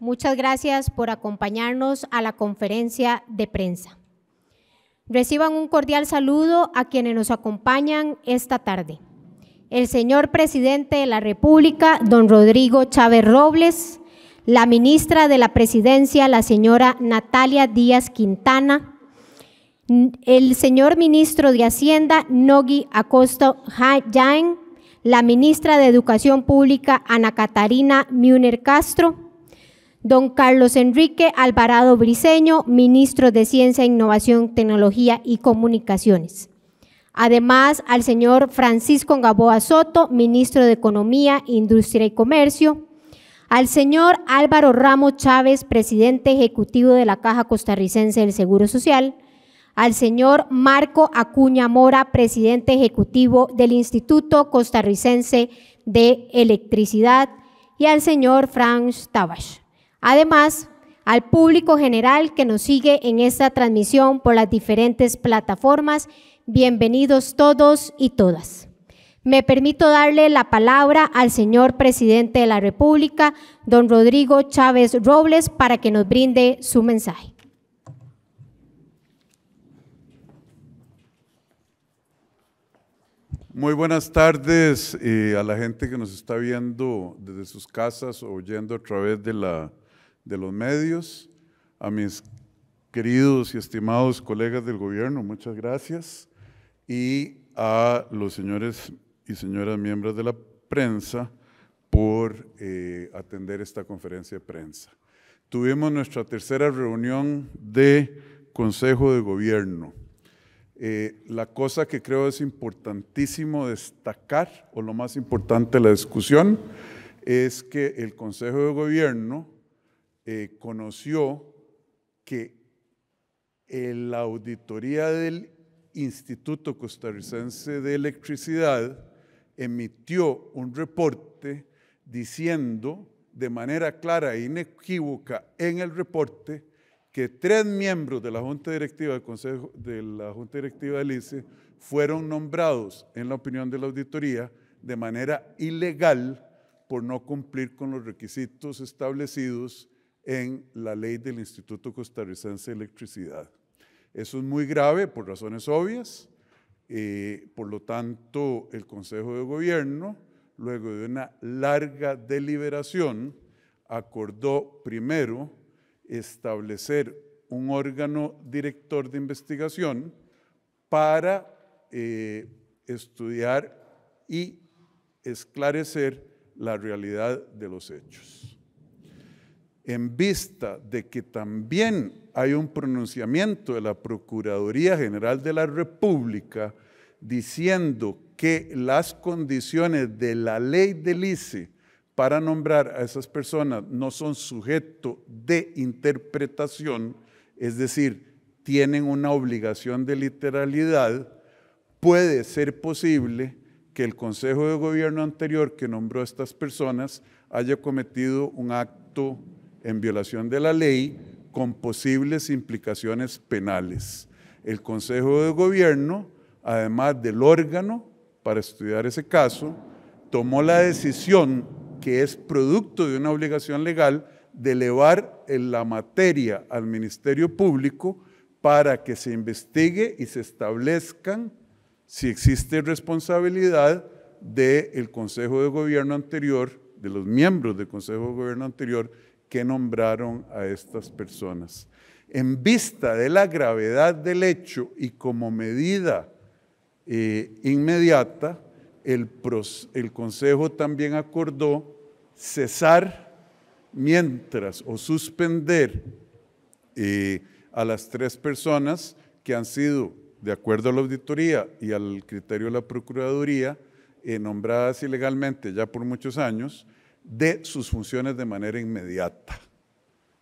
Muchas gracias por acompañarnos a la conferencia de prensa. Reciban un cordial saludo a quienes nos acompañan esta tarde. El señor presidente de la República, don Rodrigo Chávez Robles, la ministra de la Presidencia, la señora Natalia Díaz Quintana, el señor ministro de Hacienda, Nogui Acosta Jaén, la ministra de Educación Pública, Ana Catarina Muner Castro, Don Carlos Enrique Alvarado Briseño, ministro de Ciencia, Innovación, Tecnología y Comunicaciones. Además, al señor Francisco Gaboa Soto, ministro de Economía, Industria y Comercio. Al señor Álvaro Ramos Chávez, presidente ejecutivo de la Caja Costarricense del Seguro Social. Al señor Marco Acuña Mora, presidente ejecutivo del Instituto Costarricense de Electricidad. Y al señor Franz Tabash. Además, al público general que nos sigue en esta transmisión por las diferentes plataformas, bienvenidos todos y todas. Me permito darle la palabra al señor presidente de la República, don Rodrigo Chávez Robles, para que nos brinde su mensaje. Muy buenas tardes eh, a la gente que nos está viendo desde sus casas o oyendo a través de la de los medios, a mis queridos y estimados colegas del gobierno, muchas gracias, y a los señores y señoras miembros de la prensa por eh, atender esta conferencia de prensa. Tuvimos nuestra tercera reunión de Consejo de Gobierno. Eh, la cosa que creo es importantísimo destacar, o lo más importante de la discusión, es que el Consejo de Gobierno eh, conoció que la auditoría del Instituto Costarricense de Electricidad emitió un reporte diciendo de manera clara e inequívoca en el reporte que tres miembros de la Junta Directiva del Consejo de la Junta Directiva del ICE fueron nombrados, en la opinión de la auditoría, de manera ilegal por no cumplir con los requisitos establecidos en la ley del Instituto Costarricense de Electricidad. Eso es muy grave por razones obvias. Eh, por lo tanto, el Consejo de Gobierno, luego de una larga deliberación, acordó primero establecer un órgano director de investigación para eh, estudiar y esclarecer la realidad de los hechos en vista de que también hay un pronunciamiento de la Procuraduría General de la República diciendo que las condiciones de la ley del ICE para nombrar a esas personas no son sujeto de interpretación, es decir, tienen una obligación de literalidad, puede ser posible que el Consejo de Gobierno anterior que nombró a estas personas haya cometido un acto en violación de la ley con posibles implicaciones penales. El Consejo de Gobierno, además del órgano para estudiar ese caso, tomó la decisión que es producto de una obligación legal de elevar la materia al Ministerio Público para que se investigue y se establezcan si existe responsabilidad del Consejo de Gobierno anterior, de los miembros del Consejo de Gobierno anterior, que nombraron a estas personas. En vista de la gravedad del hecho y como medida eh, inmediata, el, Consejo también acordó cesar mientras o suspender eh, a las tres personas que han sido, de acuerdo a la auditoría y al criterio de la Procuraduría, eh, nombradas ilegalmente ya por muchos años, de sus funciones de manera inmediata.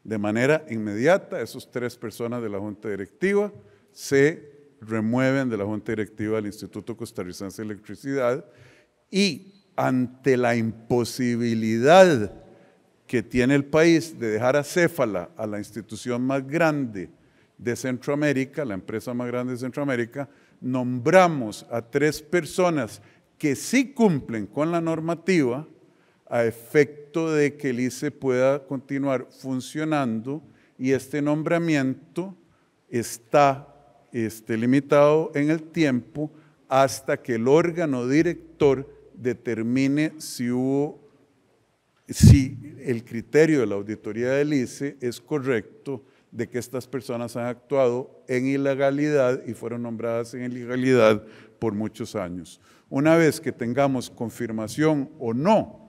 De manera inmediata, esas tres personas de la Junta Directiva se remueven de la Junta Directiva del Instituto Costarricense de Electricidad y ante la imposibilidad que tiene el país de dejar a Céfala, a la institución más grande de Centroamérica, la empresa más grande de Centroamérica, nombramos a tres personas que sí cumplen con la normativa, a efecto de que el ICE pueda continuar funcionando y este nombramiento está este, limitado en el tiempo hasta que el órgano director determine si hubo si el criterio de la auditoría del ICE es correcto de que estas personas han actuado en ilegalidad y fueron nombradas en ilegalidad por muchos años. Una vez que tengamos confirmación o no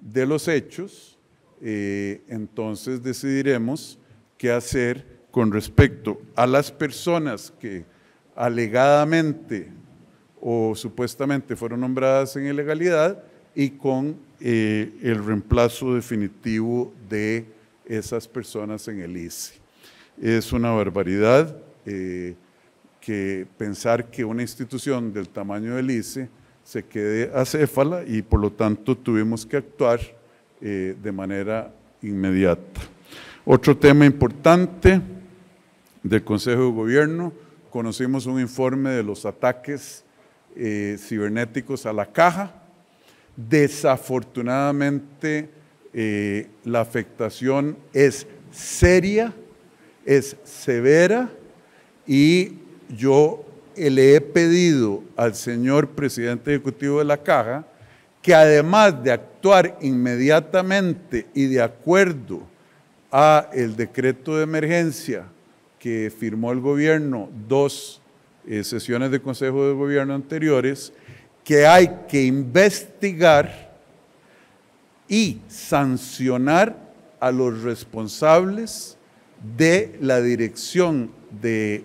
de los hechos, eh, entonces decidiremos qué hacer con respecto a las personas que alegadamente o supuestamente fueron nombradas en ilegalidad y con eh, el reemplazo definitivo de esas personas en el ICE. Es una barbaridad eh, que pensar que una institución del tamaño del ICE se quede acéfala y por lo tanto tuvimos que actuar eh, de manera inmediata. Otro tema importante del Consejo de Gobierno, conocimos un informe de los ataques eh, cibernéticos a la caja. Desafortunadamente, eh, la afectación es seria, es severa y yo le he pedido al señor presidente ejecutivo de la caja que además de actuar inmediatamente y de acuerdo a el decreto de emergencia que firmó el gobierno dos eh, sesiones de consejo de gobierno anteriores, que hay que investigar y sancionar a los responsables de la dirección de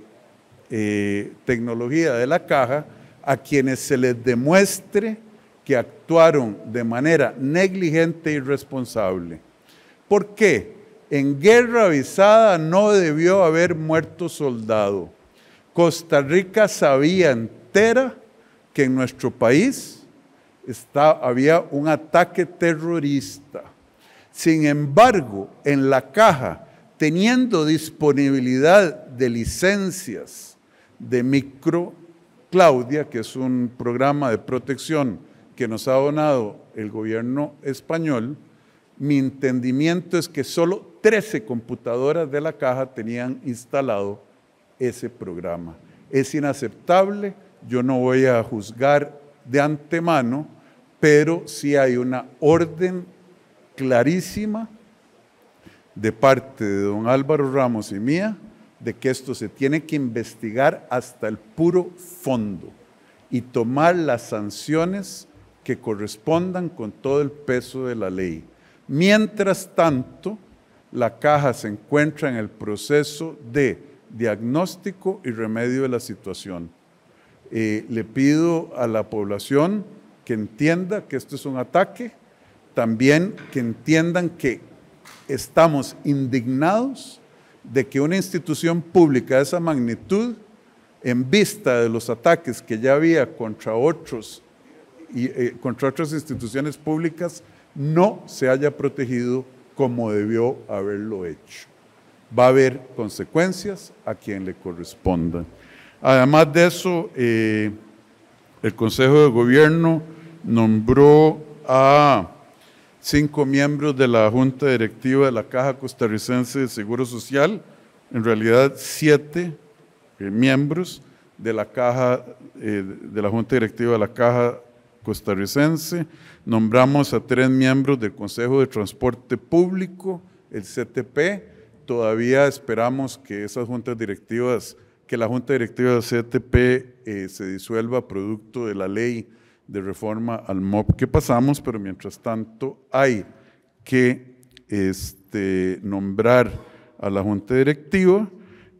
eh, tecnología de la caja a quienes se les demuestre que actuaron de manera negligente y responsable. ¿Por qué? En guerra avisada no debió haber muerto soldado. Costa Rica sabía entera que en nuestro país había un ataque terrorista. Sin embargo, en la caja, teniendo disponibilidad de licencias, de Micro Claudia, que es un programa de protección que nos ha donado el gobierno español, mi entendimiento es que solo 13 computadoras de la caja tenían instalado ese programa. Es inaceptable, yo no voy a juzgar de antemano, pero sí hay una orden clarísima de parte de don Álvaro Ramos y mía de que esto se tiene que investigar hasta el puro fondo y tomar las sanciones que correspondan con todo el peso de la ley. Mientras tanto, la caja se encuentra en el proceso de diagnóstico y remedio de la situación. Eh, le pido a la población que entienda que esto es un ataque, también que entiendan que estamos indignados de que una institución pública de esa magnitud, en vista de los ataques que ya había contra, otros, eh, contra otras instituciones públicas, no se haya protegido como debió haberlo hecho. Va a haber consecuencias a quien le corresponda. Además de eso, eh, el Consejo de Gobierno nombró a cinco miembros de la Junta Directiva de la Caja Costarricense de Seguro Social, en realidad siete eh, miembros de la eh, de la Junta Directiva de la Caja Costarricense. Nombramos a tres miembros del Consejo de Transporte Público, el CTP. Todavía esperamos que esas juntas directivas, que la Junta Directiva del CTP eh, se disuelva producto de la ley de reforma al MOP que pasamos, pero mientras tanto hay que este, nombrar a la Junta Directiva.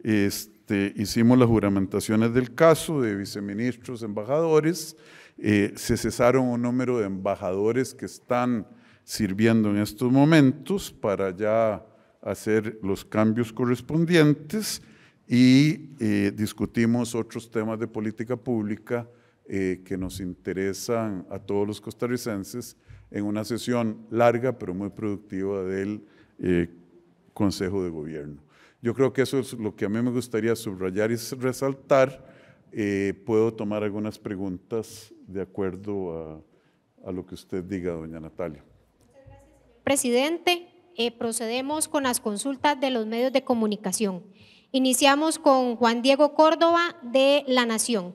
Este, hicimos las juramentaciones del caso de viceministros, embajadores. Eh, se cesaron un número de embajadores que están sirviendo en estos momentos para ya hacer los cambios correspondientes y eh, discutimos otros temas de política pública eh, que nos interesan a todos los costarricenses en una sesión larga pero muy productiva del eh, Consejo de Gobierno. Yo creo que eso es lo que a mí me gustaría subrayar y resaltar. Eh, puedo tomar algunas preguntas de acuerdo a, lo que usted diga, doña Natalia. Muchas gracias, presidente. procedemos con las consultas de los medios de comunicación. Iniciamos con Juan Diego Córdoba de La Nación.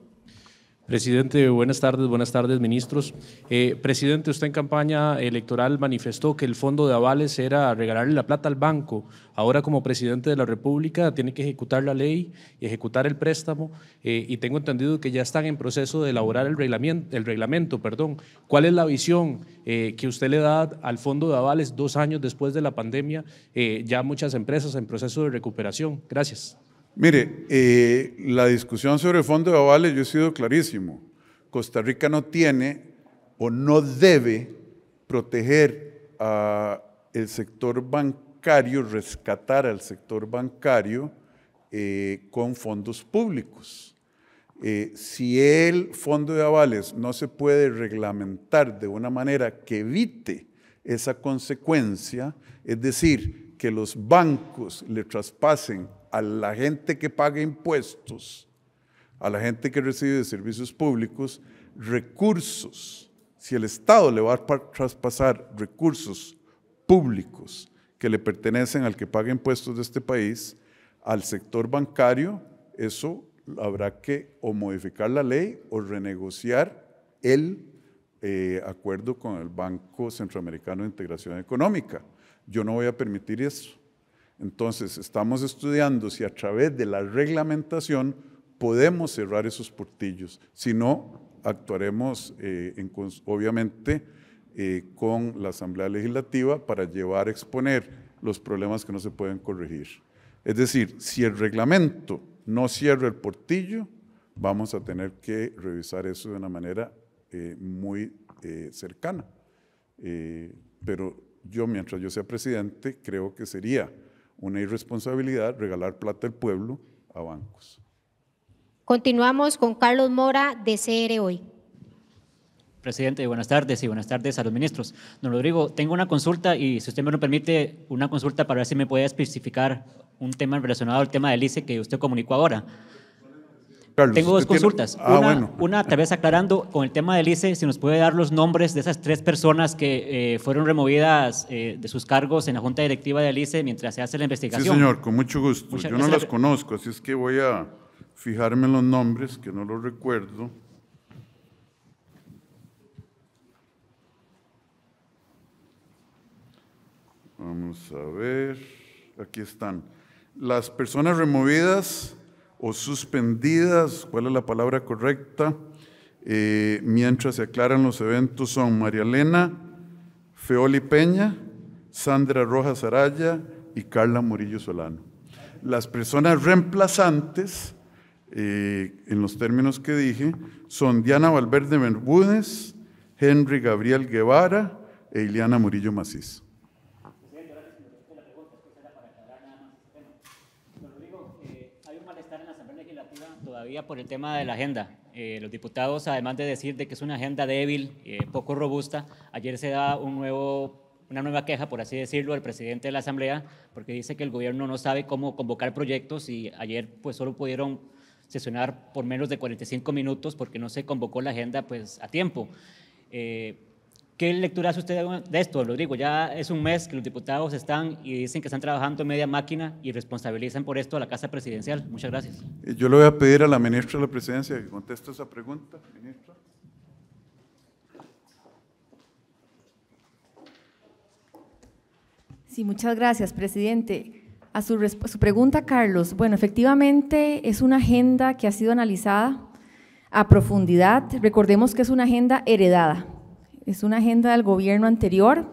Presidente, buenas tardes, buenas tardes, ministros. Eh, presidente, usted en campaña electoral manifestó que el fondo de avales era regalarle la plata al banco. Ahora, como presidente de la República, tiene que ejecutar la ley y ejecutar el préstamo. Eh, y tengo entendido que ya están en proceso de elaborar el reglamento. El reglamento perdón. ¿Cuál es la visión eh, que usted le da al fondo de avales dos años después de la pandemia? ya muchas empresas en proceso de recuperación. Gracias. Mire, eh, la discusión sobre el fondo de avales, yo he sido clarísimo. Costa Rica no tiene o no debe proteger al sector bancario, rescatar al sector bancario eh, con fondos públicos. Eh, si el fondo de avales no se puede reglamentar de una manera que evite esa consecuencia, es decir, que los bancos le traspasen a la gente que paga impuestos, a la gente que recibe servicios públicos, recursos. Si el Estado le va a traspasar recursos públicos que le pertenecen al que paga impuestos de este país, al sector bancario, eso habrá que o modificar la ley o renegociar el eh, acuerdo con el Banco Centroamericano de Integración Económica. Yo no voy a permitir eso. Entonces, estamos estudiando si a través de la reglamentación podemos cerrar esos portillos. Si no, actuaremos eh, obviamente eh, con la Asamblea Legislativa para llevar a exponer los problemas que no se pueden corregir. Es decir, si el reglamento no cierra el portillo, vamos a tener que revisar eso de una manera eh, muy cercana. pero yo, mientras yo sea presidente, creo que sería una irresponsabilidad regalar plata al pueblo a bancos. Continuamos con Carlos Mora de CR Hoy. Presidente, buenas tardes y buenas tardes a los ministros. Don Rodrigo, tengo una consulta y si usted me lo permite, una consulta para ver si me puede especificar un tema relacionado al tema del ICE que usted comunicó ahora. Tengo dos consultas. Ah, una, una, tal vez aclarando con el tema del ICE, si nos puede dar los nombres de esas tres personas que eh, fueron removidas eh, de sus cargos en la junta directiva de ICE mientras se hace la investigación. Sí, señor, con mucho gusto. Yo no las conozco, así es que voy a fijarme en los nombres, que no los recuerdo. Vamos a ver, aquí están. Las personas removidas o suspendidas, ¿cuál es la palabra correcta? Eh, mientras se aclaran los eventos son María Elena, Feoli Peña, Sandra Rojas Araya y Carla Murillo Solano. Las personas reemplazantes, eh, en los términos que dije, son Diana Valverde Bermúdez, Henry Gabriel Guevara e Ileana Murillo Macizo. por el tema de la agenda. Eh, los diputados, además de decir de que es una agenda débil, eh, poco robusta, ayer se da un nuevo, una nueva queja, por así decirlo, al presidente de la Asamblea, porque dice que el gobierno no sabe cómo convocar proyectos y ayer pues solo pudieron sesionar por menos de 45 minutos porque no se convocó la agenda pues a tiempo. Eh, ¿Qué lectura hace usted de esto, Rodrigo? Ya es un mes que los diputados están y dicen que están trabajando en media máquina y responsabilizan por esto a la Casa Presidencial. Muchas gracias. Eh, yo le voy a pedir a la ministra de la Presidencia que conteste esa pregunta, Sí, muchas gracias, presidente. A su pregunta, Carlos. Bueno, efectivamente es una agenda que ha sido analizada a profundidad. Recordemos que es una agenda heredada es una agenda del gobierno anterior.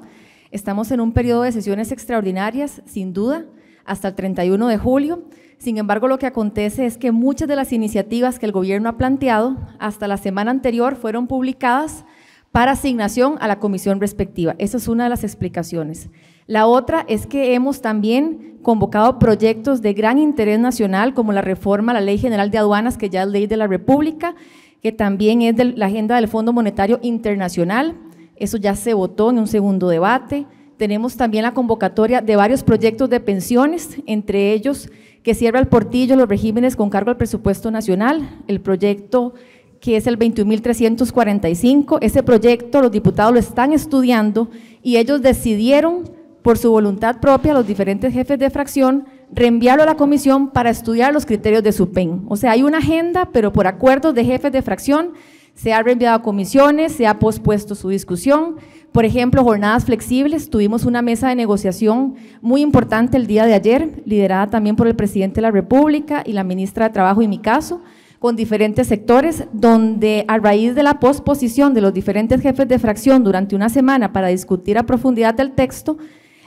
Estamos en un periodo de sesiones extraordinarias, sin duda, hasta el 31 de julio. Sin embargo, lo que acontece es que muchas de las iniciativas que el gobierno ha planteado hasta la semana anterior fueron publicadas para asignación a la comisión respectiva. Esa es una de las explicaciones. La otra es que hemos también convocado proyectos de gran interés nacional, como la reforma a la Ley General de Aduanas, que ya es ley de la República, que también es de la agenda del Fondo Monetario Internacional. Eso ya se votó en un segundo debate. Tenemos también la convocatoria de varios proyectos de pensiones, entre ellos que cierra el portillo los regímenes con cargo al presupuesto nacional, el proyecto que es el 21.345. Ese proyecto los diputados lo están estudiando y ellos decidieron por su voluntad propia, los diferentes jefes de fracción, reenviarlo a la comisión para estudiar los criterios de su PEN. O sea, hay una agenda, pero por acuerdos de jefes de fracción se ha reenviado a comisiones, se ha pospuesto su discusión. Por ejemplo, jornadas flexibles, tuvimos una mesa de negociación muy importante el día de ayer, liderada también por el presidente de la República y la ministra de Trabajo en mi caso, con diferentes sectores, donde a raíz de la posposición de los diferentes jefes de fracción durante una semana para discutir a profundidad del texto,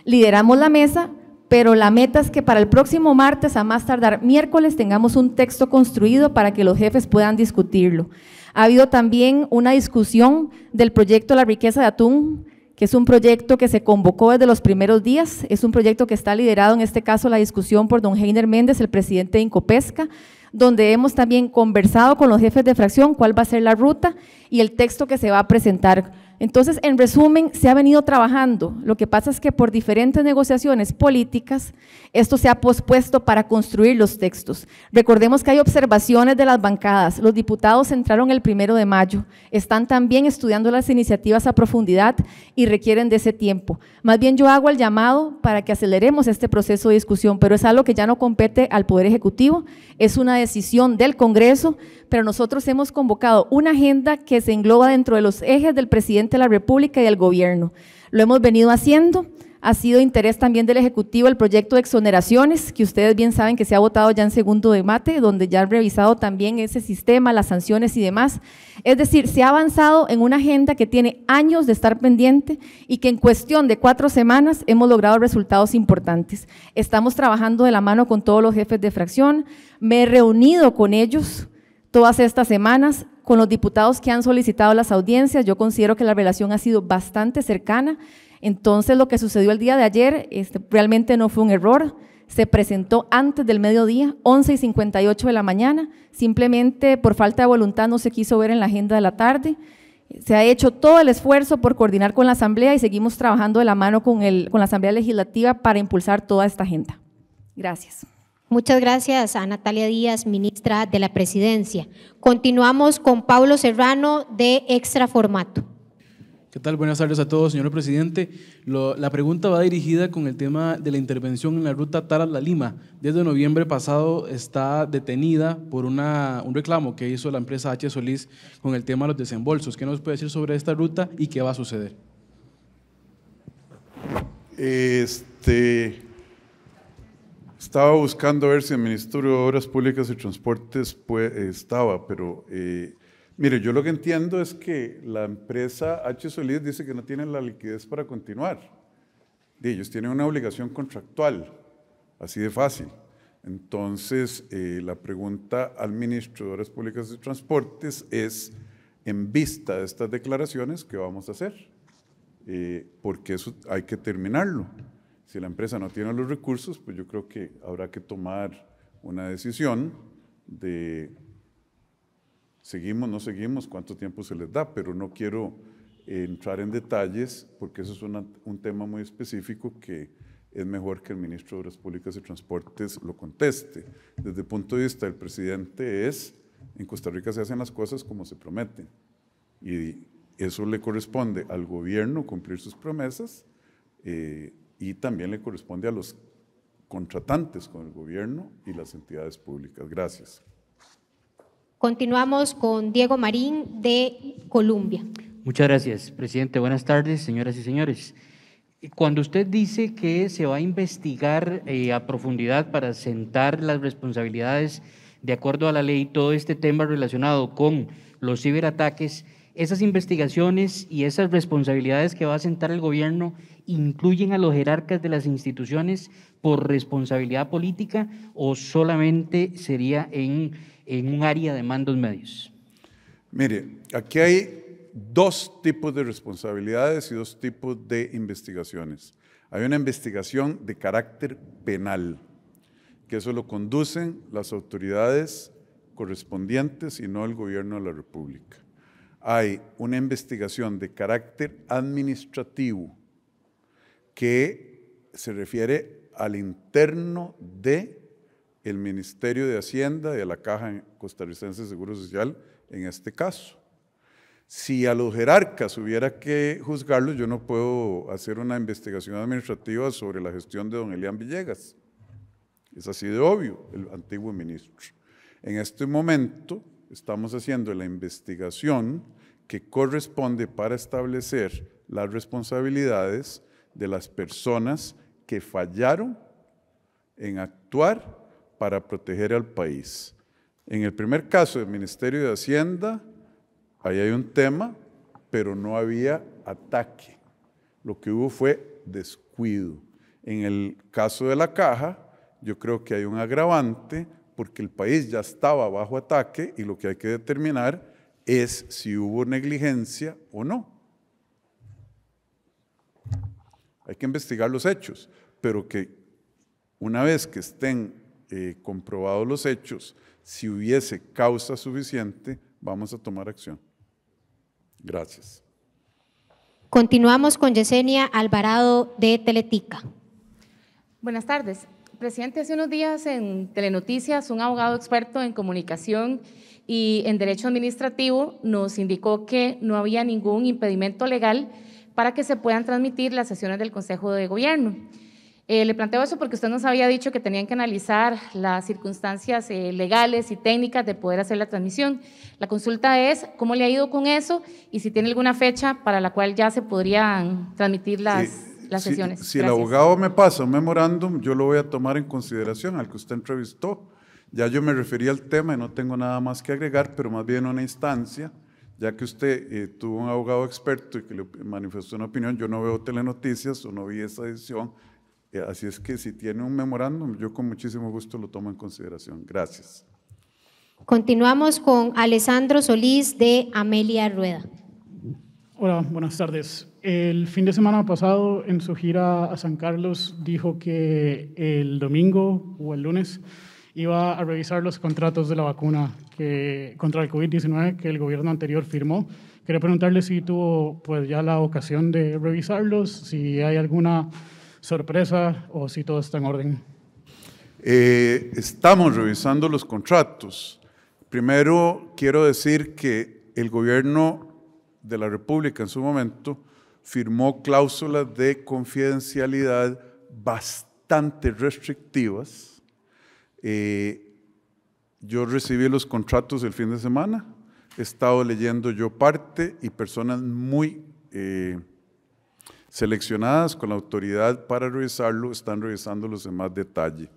lideramos la mesa pero la meta es que para el próximo martes, a más tardar miércoles, tengamos un texto construido para que los jefes puedan discutirlo. Ha habido también una discusión del proyecto La riqueza de atún, que es un proyecto que se convocó desde los primeros días, es un proyecto que está liderado en este caso la discusión por don Heiner Méndez, el presidente de Incopesca, donde hemos también conversado con los jefes de fracción cuál va a ser la ruta y el texto que se va a presentar. Entonces, en resumen, se ha venido trabajando. Lo que pasa es que por diferentes negociaciones políticas, esto se ha pospuesto para construir los textos. Recordemos que hay observaciones de las bancadas. Los diputados entraron el primero de mayo. Están también estudiando las iniciativas a profundidad y requieren de ese tiempo. Más bien yo hago el llamado para que aceleremos este proceso de discusión, pero es algo que ya no compete al Poder Ejecutivo. Es una decisión del Congreso, pero nosotros hemos convocado una agenda que se engloba dentro de los ejes del presidente de la República y del gobierno. Lo hemos venido haciendo. Ha sido interés también del Ejecutivo el proyecto de exoneraciones, que ustedes bien saben que se ha votado ya en segundo debate, donde ya han revisado también ese sistema, las sanciones y demás. Es decir, se ha avanzado en una agenda que tiene años de estar pendiente y que en cuestión de cuatro semanas hemos logrado resultados importantes. Estamos trabajando de la mano con todos los jefes de fracción. Me he reunido con ellos todas estas semanas. Con los diputados que han solicitado las audiencias, yo considero que la relación ha sido bastante cercana. Entonces, lo que sucedió el día de ayer este, realmente no fue un error. Se presentó antes del mediodía, 11 y 58 de la mañana. Simplemente por falta de voluntad no se quiso ver en la agenda de la tarde. Se ha hecho todo el esfuerzo por coordinar con la Asamblea y seguimos trabajando de la mano con la Asamblea Legislativa para impulsar toda esta agenda. Gracias. Muchas gracias a Natalia Díaz, ministra de la Presidencia. Continuamos con Pablo Serrano de Extra Formato. ¿Qué tal? Buenas tardes a todos, señor presidente. la pregunta va dirigida con el tema de la intervención en la ruta Taras-La Lima. Desde noviembre pasado está detenida por un reclamo que hizo la empresa H. Solís con el tema de los desembolsos. ¿Qué nos puede decir sobre esta ruta y qué va a suceder? Este estaba buscando ver si el Ministerio de Obras Públicas y Transportes pues, estaba, pero eh, mire, yo lo que entiendo es que la empresa H. dice que no tiene la liquidez para continuar. Y ellos tienen una obligación contractual, así de fácil. Entonces, eh, la pregunta al ministro de Obras Públicas y Transportes es, en vista de estas declaraciones, ¿qué vamos a hacer? porque eso hay que terminarlo. Si la empresa no tiene los recursos, pues yo creo que habrá que tomar una decisión de seguimos, no seguimos, cuánto tiempo se les da, pero no quiero entrar en detalles porque eso es un tema muy específico que es mejor que el ministro de Obras Públicas y Transportes lo conteste. Desde el punto de vista del presidente es, en Costa Rica se hacen las cosas como se prometen y eso le corresponde al gobierno cumplir sus promesas. Eh, y también le corresponde a los contratantes con el gobierno y las entidades públicas. Gracias. Continuamos con Diego Marín de Colombia. Muchas gracias, presidente. Buenas tardes, señoras y señores. Cuando usted dice que se va a investigar eh, a profundidad para sentar las responsabilidades de acuerdo a la ley, todo este tema relacionado con los ciberataques, esas investigaciones y esas responsabilidades que va a sentar el gobierno incluyen a los jerarcas de las instituciones por responsabilidad política o solamente sería en, en un área de mandos medios? Mire, aquí hay dos tipos de responsabilidades y dos tipos de investigaciones. Hay una investigación de carácter penal, que eso lo conducen las autoridades correspondientes y no el gobierno de la República hay una investigación de carácter administrativo que se refiere al interno de el Ministerio de Hacienda y de la Caja Costarricense de Seguro Social en este caso. Si a los jerarcas hubiera que juzgarlos, yo no puedo hacer una investigación administrativa sobre la gestión de don Elian Villegas. Es así de obvio, el antiguo ministro. En este momento, estamos haciendo la investigación que corresponde para establecer las responsabilidades de las personas que fallaron en actuar para proteger al país. En el primer caso del Ministerio de Hacienda, ahí hay un tema, pero no había ataque. Lo que hubo fue descuido. En el caso de la caja, yo creo que hay un agravante porque el país ya estaba bajo ataque y lo que hay que determinar es si hubo negligencia o no. Hay que investigar los hechos, pero que una vez que estén eh, comprobados los hechos, si hubiese causa suficiente, vamos a tomar acción. Gracias. Continuamos con Yesenia Alvarado de Teletica. Buenas tardes. Presidente, hace unos días en Telenoticias, un abogado experto en comunicación y en derecho administrativo nos indicó que no había ningún impedimento legal para que se puedan transmitir las sesiones del Consejo de Gobierno. Eh, le planteo eso porque usted nos había dicho que tenían que analizar las circunstancias eh, legales y técnicas de poder hacer la transmisión. La consulta es cómo le ha ido con eso y si tiene alguna fecha para la cual ya se podrían transmitir las... Si, el abogado me pasa un memorándum, yo lo voy a tomar en consideración al que usted entrevistó. Ya yo me referí al tema y no tengo nada más que agregar, pero más bien una instancia, ya que usted eh, tuvo un abogado experto y que le manifestó una opinión, yo no veo telenoticias o no vi esa decisión, eh, así es que si tiene un memorándum, yo con muchísimo gusto lo tomo en consideración. Gracias. Continuamos con Alessandro Solís de Amelia Rueda. Hola, buenas tardes. El fin de semana pasado, en su gira a San Carlos, dijo que el domingo o el lunes iba a revisar los contratos de la vacuna que, contra el COVID-19 que el gobierno anterior firmó. Quería preguntarle si tuvo pues, ya la ocasión de revisarlos, si hay alguna sorpresa o si todo está en orden. Eh, estamos revisando los contratos. Primero, quiero decir que el gobierno de la República en su momento firmó cláusulas de confidencialidad bastante restrictivas. Eh, yo recibí los contratos el fin de semana, he estado leyendo yo parte y personas muy eh, seleccionadas con la autoridad para revisarlo están revisándolos en más detalle.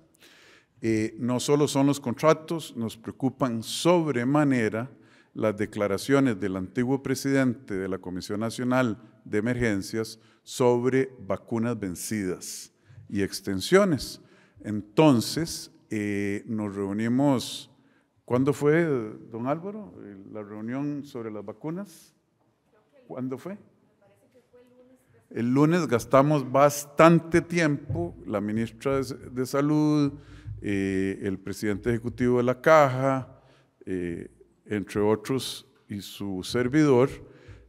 Eh, no solo son los contratos, nos preocupan sobremanera las declaraciones del antiguo presidente de la Comisión Nacional de Emergencias sobre vacunas vencidas y extensiones. Entonces, eh, nos reunimos, ¿cuándo fue, don Álvaro, la reunión sobre las vacunas? ¿Cuándo fue? El lunes gastamos bastante tiempo, la ministra de Salud, eh, el presidente ejecutivo de la Caja, eh, entre otros y su servidor,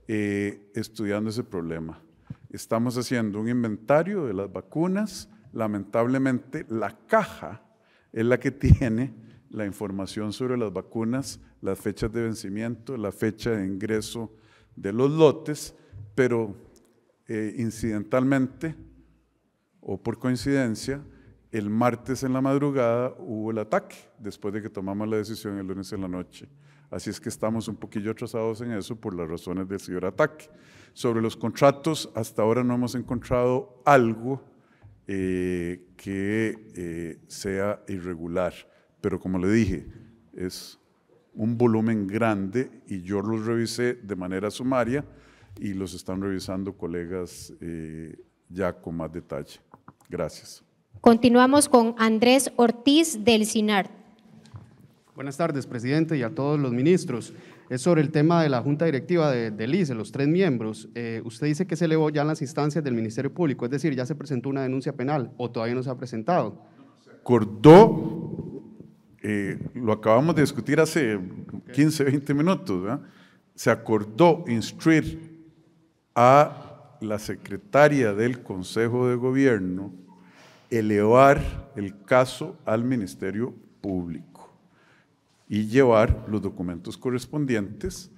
eh, estudiando ese problema. Estamos haciendo un inventario de las vacunas. Lamentablemente, la caja es la que tiene la información sobre las vacunas, las fechas de vencimiento, la fecha de ingreso de los lotes, pero eh, incidentalmente o por coincidencia, el martes en la madrugada hubo el ataque, después de que tomamos la decisión el lunes en la noche. Así es que estamos un poquillo atrasados en eso por las razones del ciberataque. Sobre los contratos, hasta ahora no hemos encontrado algo eh, que eh, sea irregular, pero como le dije, es un volumen grande y yo los revisé de manera sumaria y los están revisando colegas eh, ya con más detalle. Gracias. Continuamos con Andrés Ortiz del SINART. Buenas tardes, presidente, y a todos los ministros. Es sobre el tema de la Junta Directiva de, del ICE, los tres miembros. Eh, usted dice que se elevó ya en las instancias del Ministerio Público, es decir, ya se presentó una denuncia penal o todavía no se ha presentado. Acordó, eh, lo acabamos de discutir hace 15, 20 minutos, se acordó instruir a la secretaria del Consejo de Gobierno elevar el caso al Ministerio Público y llevar los documentos correspondientes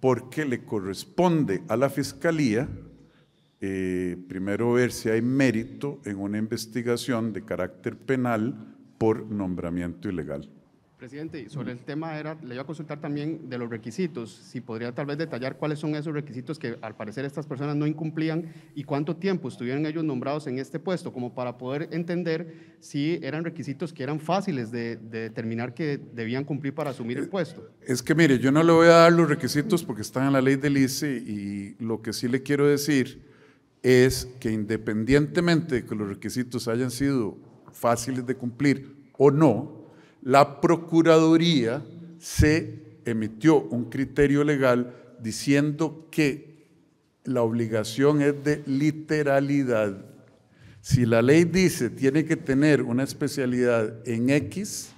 porque le corresponde a la Fiscalía eh, primero ver si hay mérito en una investigación de carácter penal por nombramiento ilegal. Presidente, sobre el tema era, le iba a consultar también de los requisitos, si podría tal vez detallar cuáles son esos requisitos que al parecer estas personas no incumplían y cuánto tiempo estuvieron ellos nombrados en este puesto, como para poder entender si eran requisitos que eran fáciles de, de determinar que debían cumplir para asumir el eh, puesto. Es que mire, yo no le voy a dar los requisitos porque están en la ley del ICE y lo que sí le quiero decir es que independientemente de que los requisitos hayan sido fáciles de cumplir o no, la Procuraduría se emitió un criterio legal diciendo que la obligación es de literalidad. Si la ley dice tiene que tener una especialidad en X,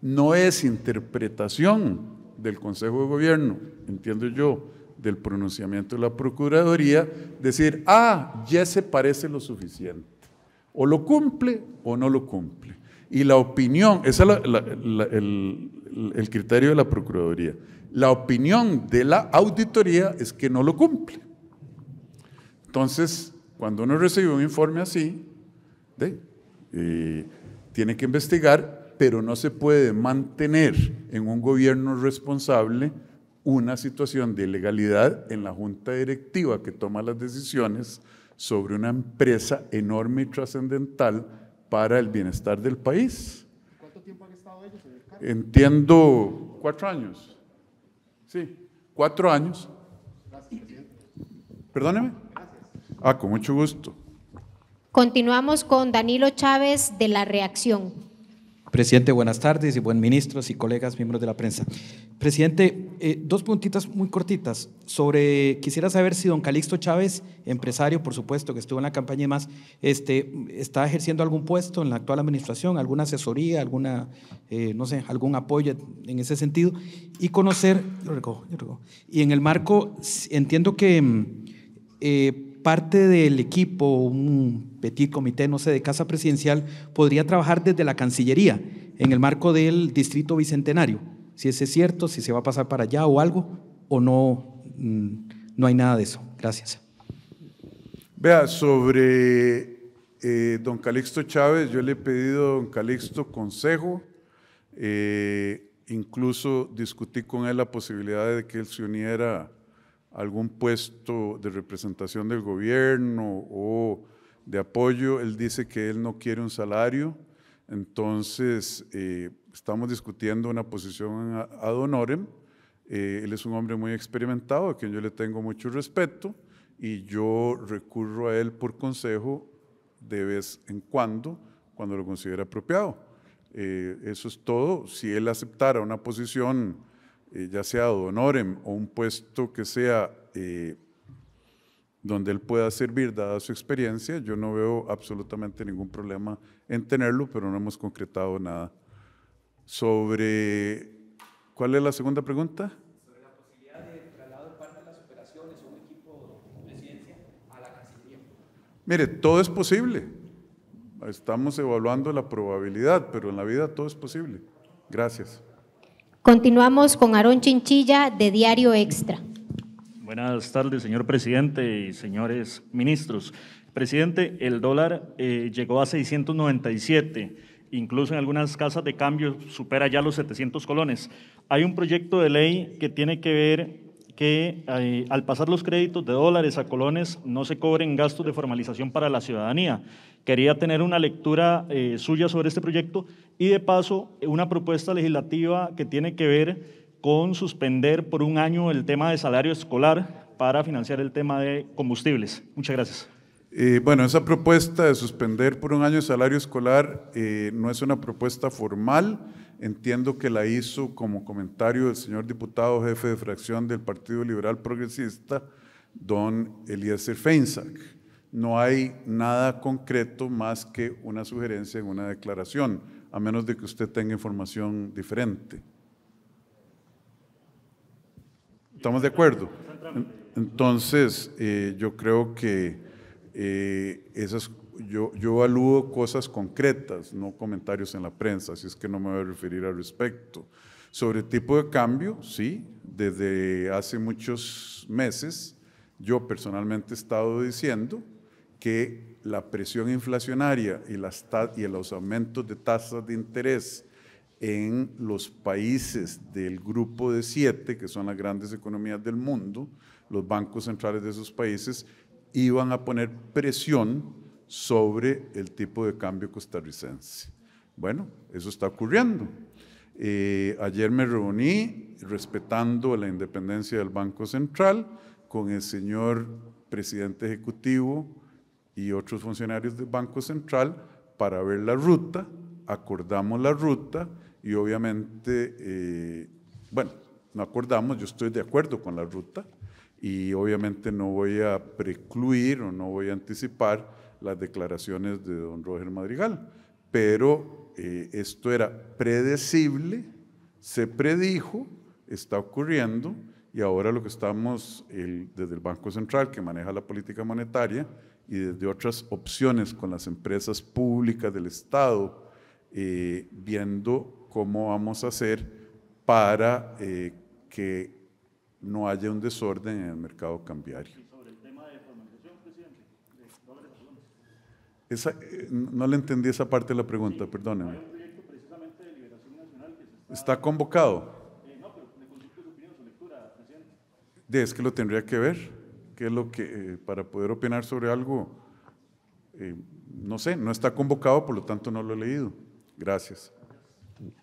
no es interpretación del Consejo de Gobierno, entiendo yo, del pronunciamiento de la Procuraduría, decir, ah, ya se parece lo suficiente, o lo cumple o no lo cumple. Y la opinión, ese es el, criterio de la Procuraduría. La opinión de la auditoría es que no lo cumple. Entonces, cuando uno recibe un informe así, eh, tiene que investigar, pero no se puede mantener en un gobierno responsable una situación de ilegalidad en la junta directiva que toma las decisiones sobre una empresa enorme y trascendental para el bienestar del país. ¿Cuánto tiempo han estado ellos Entiendo cuatro años. Sí, cuatro años. Gracias, Perdóneme. Gracias. Ah, con mucho gusto. Continuamos con Danilo Chávez de La Reacción. Presidente, buenas tardes y buen ministros y colegas, miembros de la prensa. Presidente, eh, dos puntitas muy cortitas. Sobre, quisiera saber si don Calixto Chávez, empresario, por supuesto, que estuvo en la campaña y más, este, está ejerciendo algún puesto en la actual administración, alguna asesoría, alguna, eh, no sé, algún apoyo en ese sentido. Y conocer, yo yo Y en el marco, entiendo que mm, eh, parte del equipo, un petit comité, no sé, de Casa Presidencial, podría trabajar desde la Cancillería en el marco del Distrito Bicentenario. Si ese es cierto, si se va a pasar para allá o algo, o no, mm, no hay nada de eso. Gracias. Vea, sobre eh, don Calixto Chávez, yo le he pedido a don Calixto consejo. Eh, incluso discutí con él la posibilidad de que él se uniera algún puesto de representación del gobierno o de apoyo, él dice que él no quiere un salario, entonces eh, estamos discutiendo una posición ad honorem, eh, él es un hombre muy experimentado, a quien yo le tengo mucho respeto, y yo recurro a él por consejo de vez en cuando, cuando lo considera apropiado. Eh, eso es todo. Si él aceptara una posición eh, ya sea honorem o un puesto que sea eh, donde él pueda servir, dada su experiencia, yo no veo absolutamente ningún problema en tenerlo, pero no hemos concretado nada. Sobre, ¿cuál es la segunda pregunta? Sobre la posibilidad de trasladar parte de las operaciones o un equipo de ciencia a la Cancillería. Mire, todo es posible. Estamos evaluando la probabilidad, pero en la vida todo es posible. Gracias. Continuamos con Aarón Chinchilla de Diario Extra. Buenas tardes, señor presidente y señores ministros. Presidente, el dólar eh, llegó a 697, incluso en algunas casas de cambio supera ya los 700 colones. Hay un proyecto de ley que tiene que ver que eh, al pasar los créditos de dólares a colones no se cobren gastos de formalización para la ciudadanía. Quería tener una lectura eh, suya sobre este proyecto y de paso una propuesta legislativa que tiene que ver con suspender por un año el tema de salario escolar para financiar el tema de combustibles. Muchas gracias. Eh, bueno, esa propuesta de suspender por un año el salario escolar no es una propuesta formal entiendo que la hizo como comentario del señor diputado jefe de fracción del Partido Liberal Progresista, don Eliezer Feinsack. No hay nada concreto más que una sugerencia en una declaración, a menos de que usted tenga información diferente. ¿Estamos de acuerdo? Entonces, eh, yo creo que eh, esas yo, yo aludo cosas concretas, no comentarios en la prensa, así es que no me voy a referir al respecto. Sobre el tipo de cambio, sí, desde hace muchos meses yo personalmente he estado diciendo que la presión inflacionaria y, las y los aumentos de tasas de interés en los países del grupo de siete, que son las grandes economías del mundo, los bancos centrales de esos países iban a poner presión sobre el tipo de cambio costarricense. Bueno, eso está ocurriendo. Eh, ayer me reuní, respetando la independencia del Banco Central, con el señor presidente ejecutivo y otros funcionarios del Banco Central para ver la ruta, acordamos la ruta y obviamente, eh, bueno, no acordamos, yo estoy de acuerdo con la ruta y obviamente no voy a precluir o no voy a anticipar las declaraciones de don Roger Madrigal, pero eh, esto era predecible, se predijo, está ocurriendo y ahora lo que estamos desde el Banco Central, que maneja la política monetaria, y desde otras opciones con las empresas públicas del Estado, eh, viendo cómo vamos a hacer para eh, que no haya un desorden en el mercado cambiario. Esa, eh, no le entendí esa parte de la pregunta, perdóneme. está, convocado? Eh, no, pero le consulto su opinión, su lectura, presidente. De, es que lo tendría que ver, que es lo que, eh, para poder opinar sobre algo, no sé, no está convocado, por lo tanto no lo he leído. Gracias.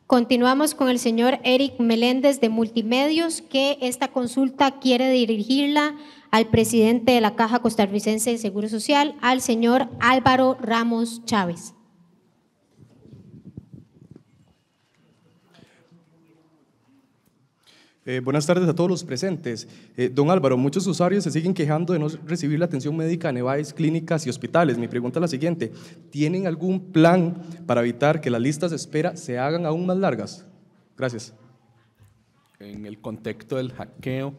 Continuamos con el señor Eric Meléndez de Multimedios, que esta consulta quiere dirigirla al presidente de la Caja Costarricense de Seguro Social, al señor Álvaro Ramos Chávez. Eh, buenas tardes a todos los presentes. Eh, don Álvaro, muchos usuarios se siguen quejando de no recibir la atención médica en EVAES, clínicas y hospitales. Mi pregunta es la siguiente, ¿tienen algún plan para evitar que las listas de espera se hagan aún más largas? Gracias. En el contexto del hackeo,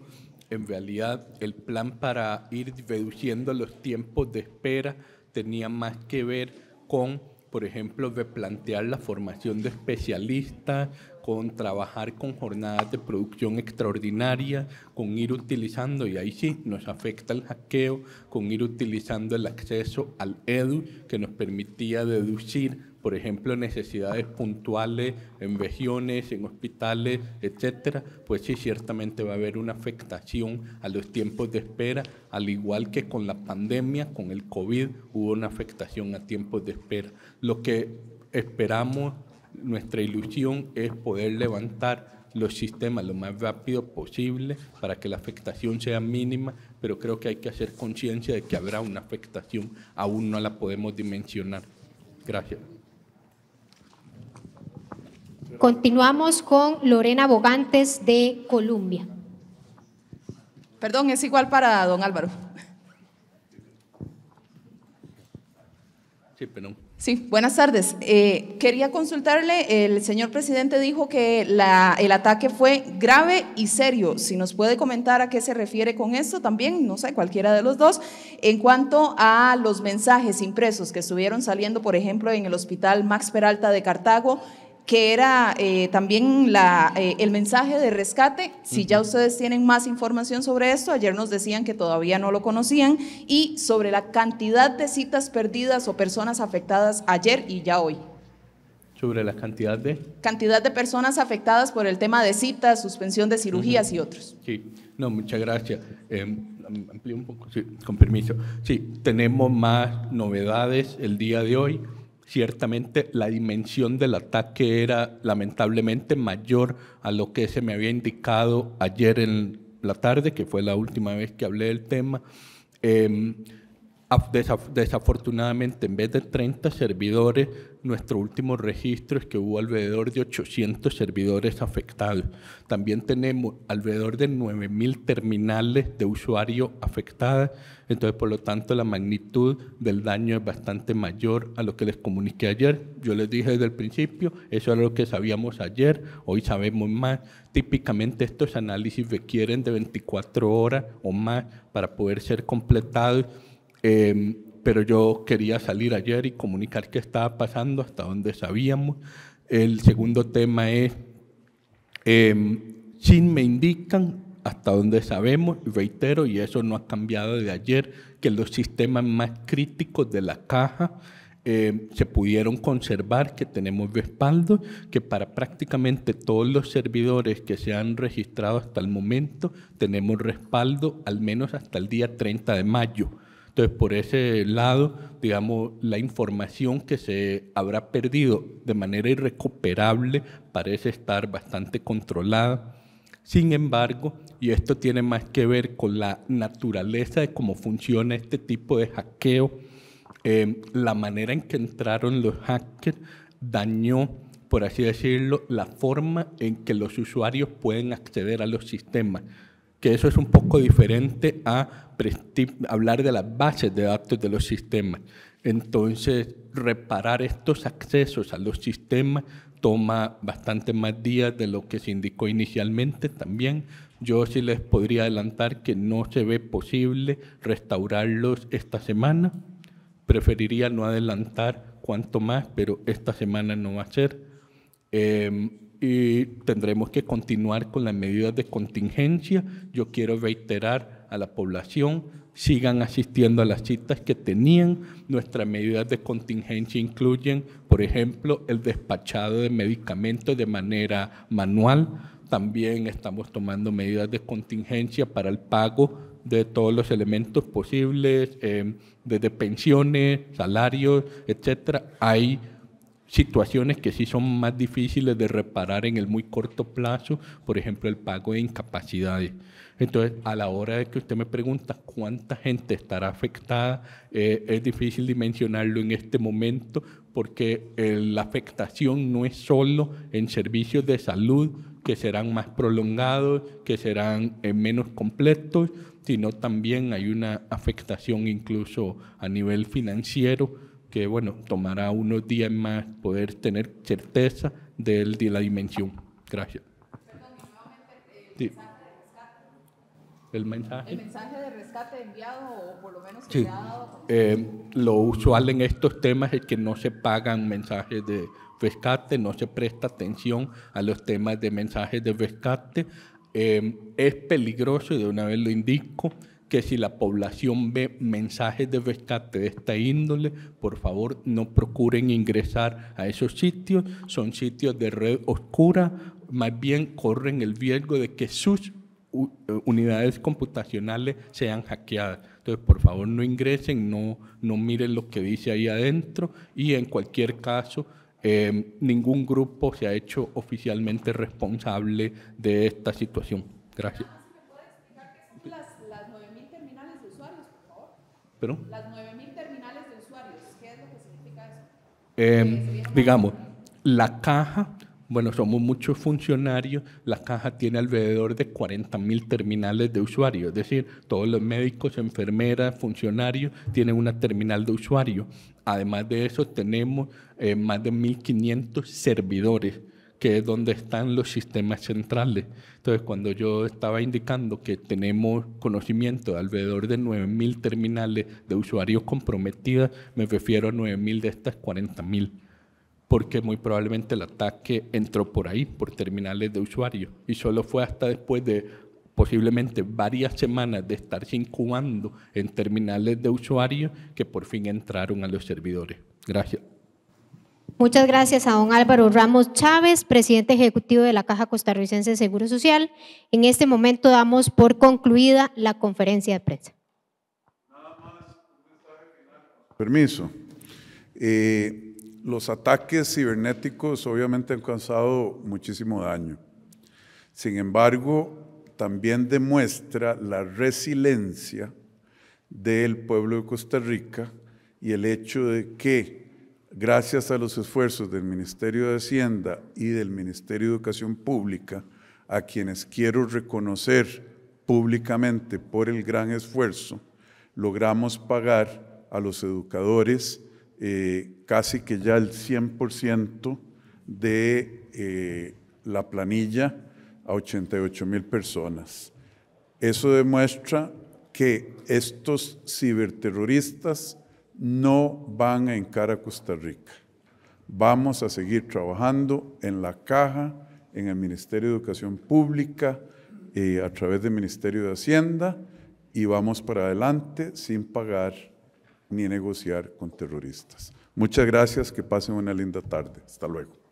en realidad el plan para ir reduciendo los tiempos de espera tenía más que ver con por ejemplo, de plantear la formación de especialistas, con trabajar con jornadas de producción extraordinaria, con ir utilizando, y ahí sí nos afecta el hackeo, con ir utilizando el acceso al EDU que nos permitía deducir por ejemplo, necesidades puntuales en regiones, en hospitales, etcétera, pues sí, ciertamente va a haber una afectación a los tiempos de espera, al igual que con la pandemia, con el COVID, hubo una afectación a tiempos de espera. Lo que esperamos, nuestra ilusión es poder levantar los sistemas lo más rápido posible para que la afectación sea mínima, pero creo que hay que hacer conciencia de que habrá una afectación, aún no la podemos dimensionar. Gracias. Continuamos con Lorena Bogantes de Colombia. Perdón, es igual para don Álvaro. Sí, buenas tardes. Eh, quería consultarle, el señor presidente dijo que el ataque fue grave y serio. Si nos puede comentar a qué se refiere con esto también, no sé, cualquiera de los dos. En cuanto a los mensajes impresos que estuvieron saliendo, por ejemplo, en el hospital Max Peralta de Cartago, que era eh, también eh, el mensaje de rescate. Si ya ustedes tienen más información sobre esto, ayer nos decían que todavía no lo conocían, y sobre la cantidad de citas perdidas o personas afectadas ayer y ya hoy. Sobre la cantidad de... Cantidad de personas afectadas por el tema de citas, suspensión de cirugías y otros. Sí, no, muchas gracias. Eh, un poco, con permiso. Sí, tenemos más novedades el día de hoy ciertamente la dimensión del ataque era lamentablemente mayor a lo que se me había indicado ayer en la tarde, que fue la última vez que hablé del tema. Em, desafortunadamente, en vez de 30 servidores, nuestro último registro es que hubo alrededor de 800 servidores afectados. También tenemos alrededor de 9.000 terminales de usuario afectadas entonces, por lo tanto, la magnitud del daño es bastante mayor a lo que les comuniqué ayer. Yo les dije desde el principio, eso era lo que sabíamos ayer, hoy sabemos más. Típicamente estos análisis requieren de 24 horas o más para poder ser completados. Em, pero yo quería salir ayer y comunicar qué estaba pasando, hasta dónde sabíamos. El segundo tema es, eh, em, si me indican, hasta donde sabemos, reitero, y eso no ha cambiado de ayer, que los sistemas más críticos de la caja eh, se pudieron conservar, que tenemos respaldo, que para prácticamente todos los servidores que se han registrado hasta el momento tenemos respaldo, al menos hasta el día 30 de mayo. Entonces, por ese lado, digamos, la información que se habrá perdido de manera irrecuperable parece estar bastante controlada. Sin embargo, y esto tiene más que ver con la naturaleza de cómo funciona este tipo de hackeo, em, la manera en que entraron los hackers dañó, por así decirlo, la forma en que los usuarios pueden acceder a los sistemas que eso es un poco diferente a hablar de las bases de datos de los sistemas. Entonces, reparar estos accesos a los sistemas toma bastante más días de lo que se indicó inicialmente también. Yo sí les podría adelantar que no se ve posible restaurarlos esta semana. Preferiría no adelantar cuanto más, pero esta semana no va a ser. Em, y tendremos que continuar con las medidas de contingencia. Yo quiero reiterar a la población sigan asistiendo a las citas que tenían. Nuestras medidas de contingencia incluyen, por ejemplo, el despachado de medicamentos de manera manual. También estamos tomando medidas de contingencia para el pago de todos los elementos posibles, eh, desde pensiones, salarios, etcétera. Hay situaciones que sí son más difíciles de reparar en el muy corto plazo, por ejemplo, el pago de incapacidades. Entonces, a la hora de que usted me pregunta cuánta gente estará afectada, eh, es difícil dimensionarlo en este momento porque eh, la afectación no es solo en servicios de salud que serán más prolongados, que serán eh, menos completos, sino también hay una afectación incluso a nivel financiero que bueno, tomará unos días más poder tener certeza de la dimensión. Gracias. El mensaje. El mensaje de rescate enviado o por lo menos eh, lo usual en estos temas es que no se pagan mensajes de rescate, no se presta atención a los temas de mensajes de rescate. Eh, es peligroso, y de una vez lo indico, que si la población ve mensajes de rescate de esta índole, por favor no procuren ingresar a esos sitios, son sitios de red oscura, más bien corren el riesgo de que sus eh, unidades computacionales sean hackeadas. Entonces, por favor, no ingresen, no, no miren lo que dice ahí adentro y en cualquier caso, em, ningún grupo se ha hecho oficialmente responsable de esta situación. Gracias. Las 9.000 terminales de usuarios, ¿qué es lo que significa eso? Eh, digamos, la caja, bueno, somos muchos funcionarios, la caja tiene alrededor de 40.000 terminales de usuario, es decir, todos los médicos, enfermeras, funcionarios tienen una terminal de usuario. Además de eso, tenemos eh, más de 1.500 servidores que es donde están los sistemas centrales. Entonces, cuando yo estaba indicando que tenemos conocimiento de alrededor de 9.000 terminales de usuarios comprometidas, me refiero a 9.000 de estas 40.000, porque muy probablemente el ataque entró por ahí, por terminales de usuarios, y solo fue hasta después de posiblemente varias semanas de estarse incubando en terminales de usuarios que por fin entraron a los servidores. Gracias. Muchas gracias a don Álvaro Ramos Chávez, presidente ejecutivo de la Caja Costarricense de Seguro Social. En este momento damos por concluida la conferencia de prensa. Permiso. Eh, los ataques cibernéticos obviamente han causado muchísimo daño. Sin embargo, también demuestra la resiliencia del pueblo de Costa Rica y el hecho de que gracias a los esfuerzos del Ministerio de Hacienda y del Ministerio de Educación Pública, a quienes quiero reconocer públicamente por el gran esfuerzo, logramos pagar a los educadores eh, casi que ya el 100% de eh, la planilla a 88 mil personas. Eso demuestra que estos ciberterroristas no van a encarar a Costa Rica. Vamos a seguir trabajando en la caja, en el Ministerio de Educación Pública, eh, a través del Ministerio de Hacienda y vamos para adelante sin pagar ni negociar con terroristas. Muchas gracias, que pasen una linda tarde. Hasta luego.